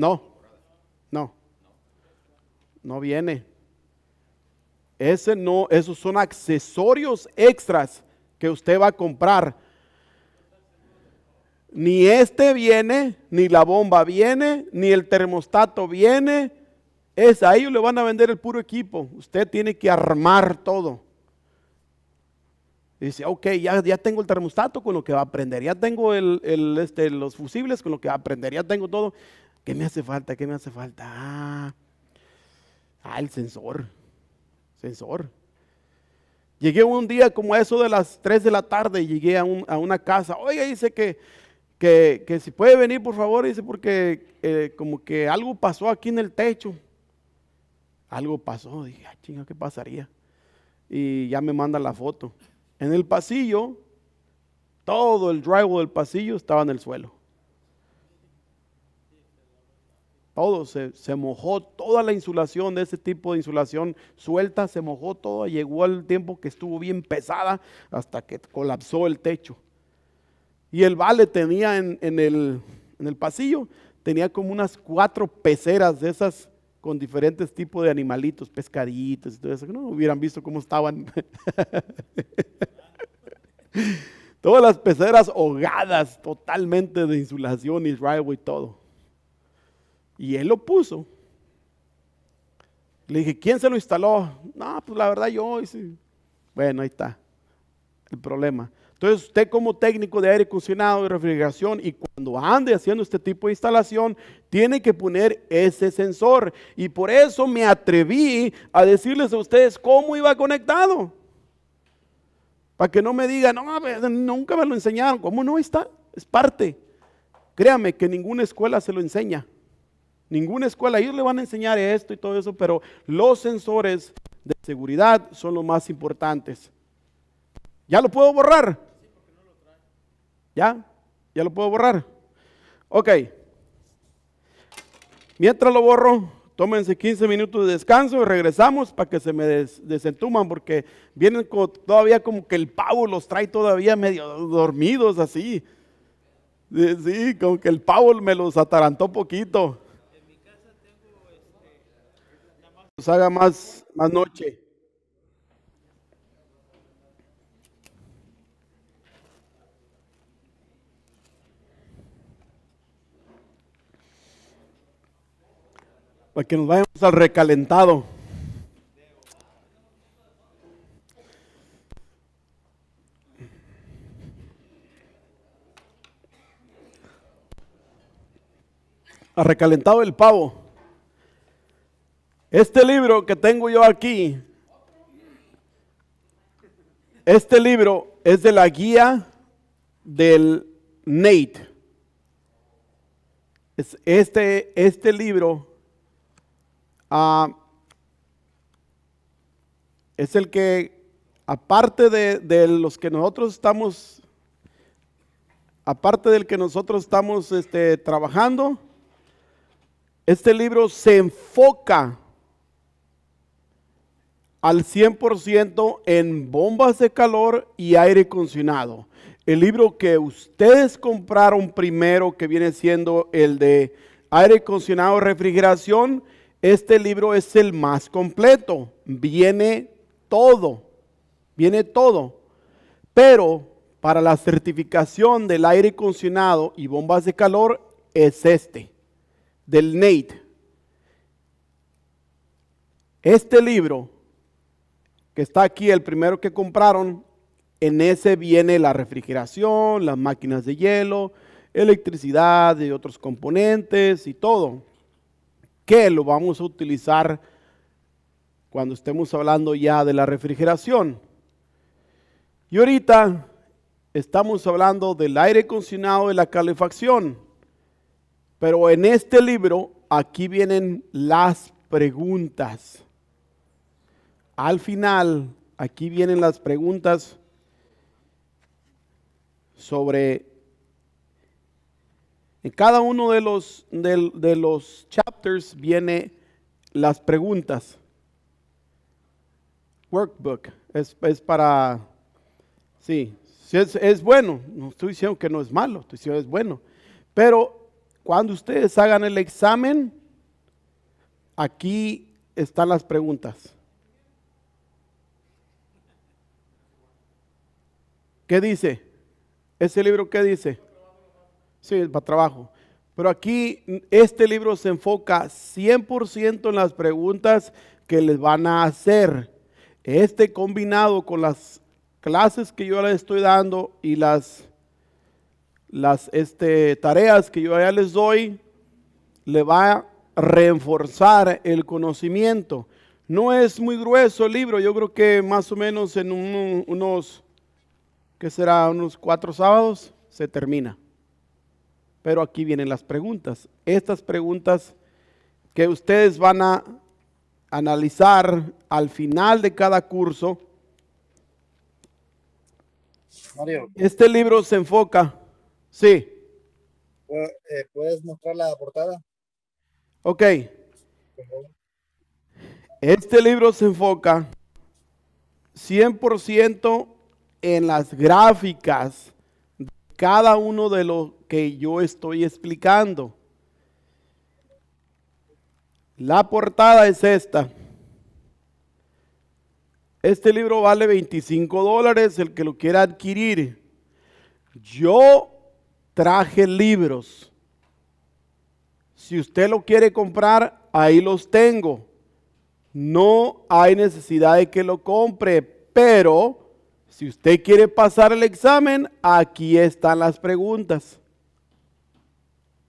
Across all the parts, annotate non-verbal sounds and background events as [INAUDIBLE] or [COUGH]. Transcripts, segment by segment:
No, no, no viene. Ese no, esos son accesorios extras que usted va a comprar. Ni este viene, ni la bomba viene, ni el termostato viene. Es a ellos le van a vender el puro equipo. Usted tiene que armar todo. Dice, ok, ya, ya tengo el termostato con lo que va a aprender, ya tengo el, este, los fusibles con lo que va a aprender, ya tengo todo. ¿Qué me hace falta? ¿Qué me hace falta? Ah, ah, el sensor. Sensor. Llegué un día como a eso de las 3 de la tarde y llegué a, una casa. Oiga, dice que, que, si puede venir, por favor. Dice, porque eh, como que algo pasó aquí en el techo. Algo pasó. Dije, ah, chinga, ¿qué pasaría? Y ya me manda la foto. En el pasillo, todo el drywall del pasillo estaba en el suelo. todo, se, mojó toda la insulación de ese tipo de insulación suelta, se mojó todo, llegó al tiempo que estuvo bien pesada hasta que colapsó el techo. Y el vale tenía en, el, pasillo, tenía como unas cuatro peceras de esas con diferentes tipos de animalitos, pescaditos y todo eso, no hubieran visto cómo estaban. [LAUGHS] Todas las peceras ahogadas totalmente de insulación y driveway y todo. Y él lo puso. Le dije, ¿quién se lo instaló? No, pues la verdad yo. Bueno, ahí está el problema. Entonces, usted como técnico de aire acondicionado y refrigeración y cuando ande haciendo este tipo de instalación, tiene que poner ese sensor. Y por eso me atreví a decirles a ustedes cómo iba conectado. Para que no me digan, no, nunca me lo enseñaron. ¿Cómo no está? Es parte. Créame que ninguna escuela se lo enseña ninguna escuela, ellos le van a enseñar esto y todo eso, pero los sensores de seguridad son los más importantes. ¿Ya lo puedo borrar? ¿Ya? ¿Ya lo puedo borrar? Ok. Mientras lo borro, tómense 15 minutos de descanso y regresamos para que se me desentuman porque vienen todavía como que el pavo los trae todavía medio dormidos así. Sí, como que el pavo me los atarantó poquito. Pues haga más, más noche. Para que nos vayamos al recalentado. A recalentado el pavo. Este libro que tengo yo aquí, este libro es de la guía del Nate. Este, este libro ah, es el que, aparte de, de, los que nosotros estamos, aparte del que nosotros estamos este, trabajando, este libro se enfoca al 100% en bombas de calor y aire acondicionado. El libro que ustedes compraron primero, que viene siendo el de aire acondicionado, refrigeración, este libro es el más completo. Viene todo, viene todo. Pero para la certificación del aire acondicionado y bombas de calor es este, del NATE. Este libro que está aquí, el primero que compraron, en ese viene la refrigeración, las máquinas de hielo, electricidad y otros componentes y todo, ¿Qué lo vamos a utilizar cuando estemos hablando ya de la refrigeración. Y ahorita estamos hablando del aire acondicionado y la calefacción, pero en este libro aquí vienen las preguntas al final, aquí vienen las preguntas sobre en cada uno de los, de, los chapters viene las preguntas. Workbook es, para, sí, es, es, bueno. No estoy diciendo que no es malo, estoy diciendo que es bueno. Pero cuando ustedes hagan el examen, aquí están las preguntas. ¿Qué dice? ¿Ese libro qué dice? Sí, para trabajo. Pero aquí este libro se enfoca 100% en las preguntas que les van a hacer. Este combinado con las clases que yo les estoy dando y las, las este, tareas que yo ya les doy, le va a reforzar el conocimiento. No es muy grueso el libro, yo creo que más o menos en unos que será unos cuatro sábados, se termina. Pero aquí vienen las preguntas. Estas preguntas que ustedes van a analizar al final de cada curso. Mario. Este libro se enfoca. Sí. Eh, ¿Puedes mostrar la portada? Ok. Este libro se enfoca 100% en las gráficas de cada uno de los... que yo estoy explicando. La portada es esta. Este libro vale 25 dólares, el que lo quiera adquirir. Yo traje libros. Si usted lo quiere comprar, ahí los tengo. No hay necesidad de que lo compre, pero si usted quiere pasar el examen, aquí están las preguntas.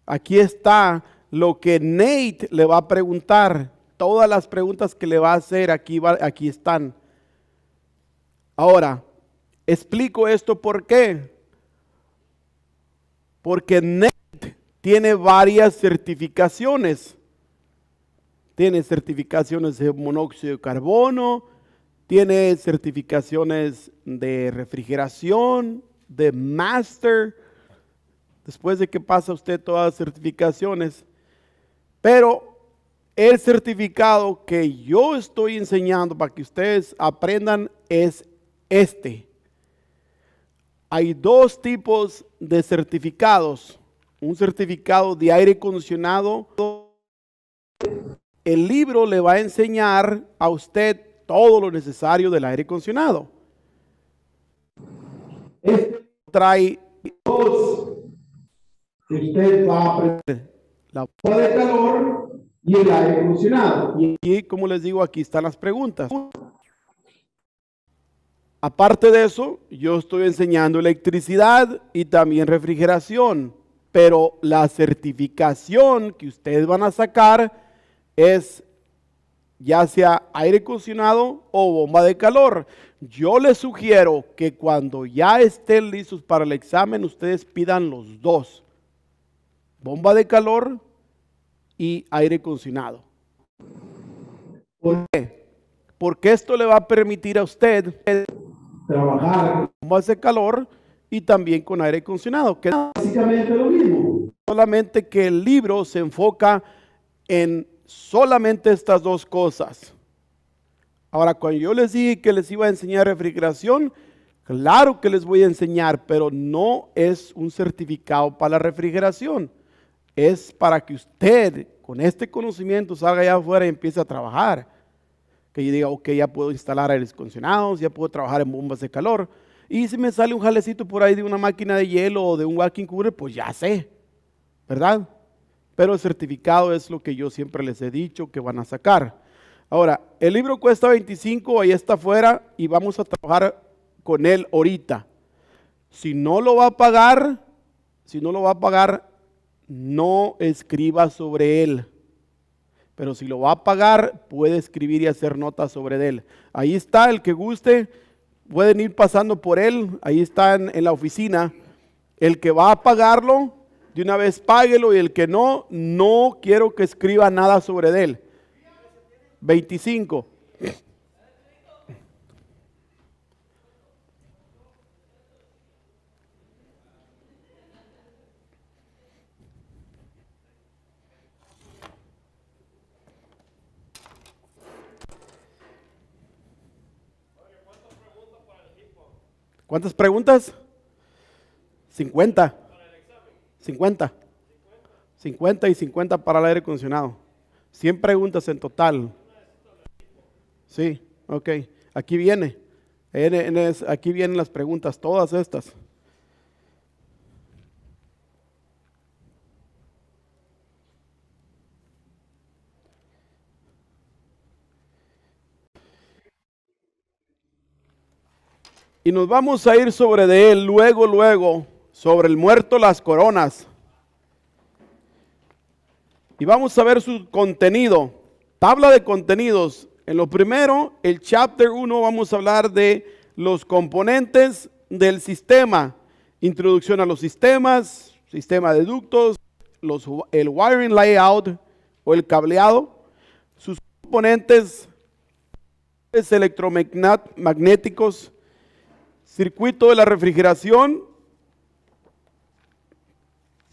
Aquí está lo que Nate le va a preguntar. Todas las preguntas que le va a hacer aquí, aquí están. Ahora, explico esto por qué. Porque Nate tiene varias certificaciones. Tiene certificaciones de monóxido de carbono, tiene certificaciones de refrigeración, de master, después de que pasa usted todas las certificaciones. Pero el certificado que yo estoy enseñando para que ustedes aprendan es este. Hay dos tipos de certificados. Un certificado de aire acondicionado. El libro le va a enseñar a usted todo lo necesario del aire acondicionado. Este trae dos. Usted va la de calor y el aire acondicionado. y como les digo, aquí están las preguntas. Aparte de eso, yo estoy enseñando electricidad y también refrigeración, pero la certificación que ustedes van a sacar es ya sea aire acondicionado o bomba de calor. Yo les sugiero que cuando ya estén listos para el examen, ustedes pidan los dos, bomba de calor y aire acondicionado. ¿Por qué? Porque esto le va a permitir a usted trabajar con bombas de calor y también con aire acondicionado. Que básicamente lo mismo. Solamente que el libro se enfoca en solamente estas dos cosas. Ahora, cuando yo les dije que les iba a enseñar refrigeración, claro que les voy a enseñar, pero no es un certificado para la refrigeración. Es para que usted, con este conocimiento, salga allá afuera y empiece a trabajar. Que yo diga, ok, ya puedo instalar aires acondicionados, ya puedo trabajar en bombas de calor. Y si me sale un jalecito por ahí de una máquina de hielo o de un walking cooler, pues ya sé, ¿verdad? Pero el certificado es lo que yo siempre les he dicho que van a sacar. Ahora, el libro cuesta 25, ahí está afuera y vamos a trabajar con él ahorita. Si no lo va a pagar, si no lo va a pagar, no escriba sobre él. Pero si lo va a pagar, puede escribir y hacer notas sobre él. Ahí está el que guste, pueden ir pasando por él, ahí están en la oficina. El que va a pagarlo, de una vez páguelo y el que no, no quiero que escriba nada sobre él. 25. ¿Cuántas preguntas? 50. 50. 50 y 50 para el aire acondicionado. 100 preguntas en total. Sí, ok. Aquí viene. Aquí vienen las preguntas, todas estas. Y nos vamos a ir sobre de él luego, luego, sobre el muerto las coronas. Y vamos a ver su contenido, tabla de contenidos. En lo primero, el chapter 1, vamos a hablar de los componentes del sistema. Introducción a los sistemas, sistema de ductos, el wiring layout o el cableado, sus componentes electromagnéticos, circuito de la refrigeración,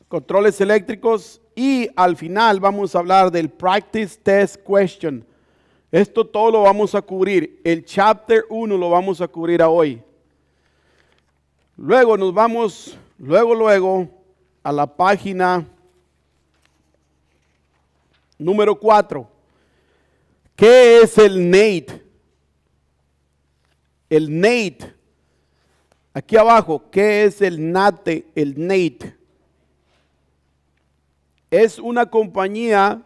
controles eléctricos y al final vamos a hablar del Practice Test Question. Esto todo lo vamos a cubrir. El chapter 1 lo vamos a cubrir hoy. Luego nos vamos, luego, luego, a la página número 4. ¿Qué es el NATE? El NATE. Aquí abajo, ¿qué es el NATE? El NATE es una compañía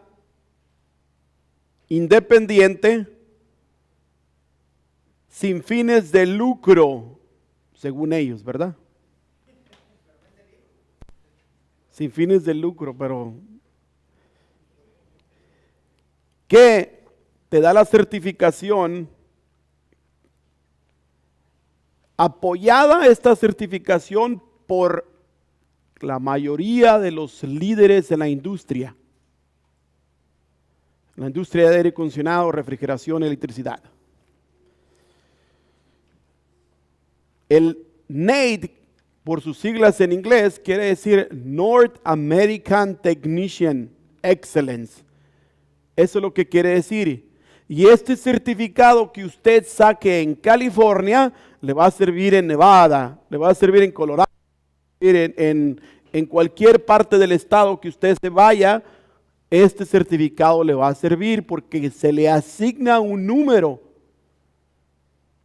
independiente sin fines de lucro, según ellos, ¿verdad? Sin fines de lucro, pero que te da la certificación apoyada esta certificación por la mayoría de los líderes de la industria, la industria de aire acondicionado, refrigeración, electricidad. El NAID, e por sus siglas en inglés, quiere decir North American Technician Excellence. Eso es lo que quiere decir. Y este certificado que usted saque en California le va a servir en Nevada, le va a servir en Colorado en, en cualquier parte del estado que usted se vaya, este certificado le va a servir porque se le asigna un número.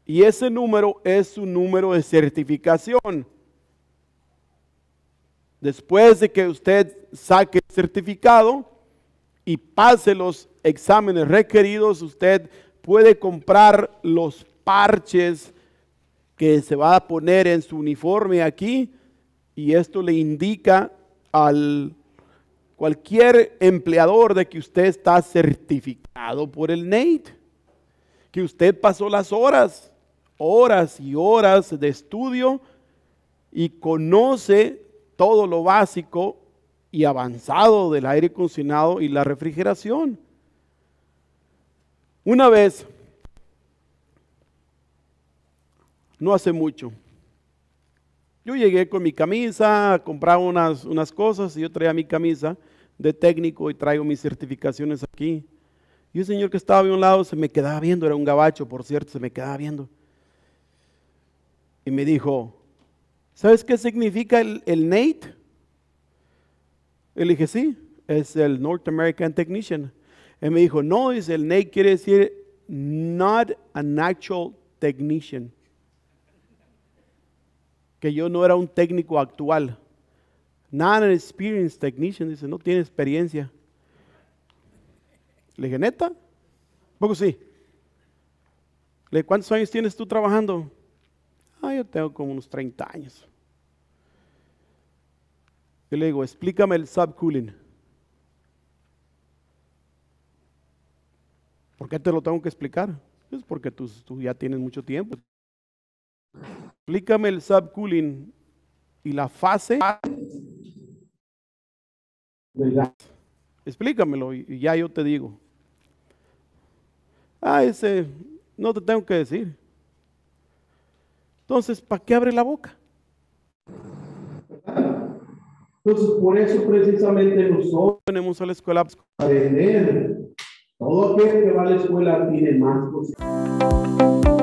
Y ese número es su número de certificación. Después de que usted saque el certificado y pase los exámenes requeridos, usted puede comprar los parches que se va a poner en su uniforme aquí y esto le indica al cualquier empleador de que usted está certificado por el NATE, que usted pasó las horas, horas y horas de estudio y conoce todo lo básico y avanzado del aire acondicionado y la refrigeración. Una vez, no hace mucho, yo llegué con mi camisa, compraba unas, unas cosas y yo traía mi camisa de técnico y traigo mis certificaciones aquí. Y un señor que estaba de un lado se me quedaba viendo, era un gabacho, por cierto, se me quedaba viendo. Y me dijo, ¿sabes qué significa el, el NATE? Y le dije, sí, es el North American Technician. Y me dijo, no, dice, el NATE quiere decir not an actual technician que yo no era un técnico actual. nada an experienced technician, dice, no tiene experiencia. Le dije, neta, poco sí. Le dije, ¿cuántos años tienes tú trabajando? Ah, yo tengo como unos 30 años. Yo le digo, explícame el subcooling. ¿Por qué te lo tengo que explicar? Es pues porque tú ya tienes mucho tiempo. Explícame el subcooling y la fase. Explícamelo y ya yo te digo. Ah, ese no te tengo que decir. Entonces, ¿para qué abre la boca? Entonces, por eso precisamente nosotros tenemos a la escuela pues, aprender. Todo aquel que va a la escuela tiene más cosas.